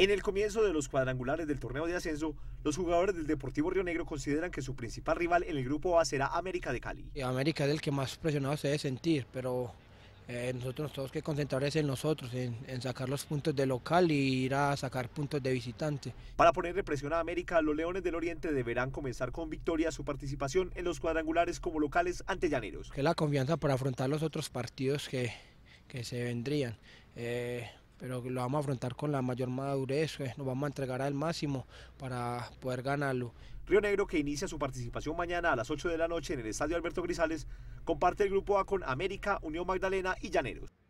En el comienzo de los cuadrangulares del torneo de ascenso, los jugadores del Deportivo Río Negro consideran que su principal rival en el grupo A será América de Cali. América es el que más presionado se debe sentir, pero eh, nosotros tenemos que concentrarnos en nosotros, en, sacar los puntos de local y ir a sacar puntos de visitante. Para ponerle presión a América, los Leones del Oriente deberán comenzar con victoria su participación en los cuadrangulares como locales ante Llaneros. Que la confianza para afrontar los otros partidos que, se vendrían. Eh, pero lo vamos a afrontar con la mayor madurez, eh, nos vamos a entregar al máximo para poder ganarlo. Río Negro, que inicia su participación mañana a las 8 de la noche en el Estadio Alberto Grisales, comparte el grupo A con América, Unión Magdalena y Llaneros.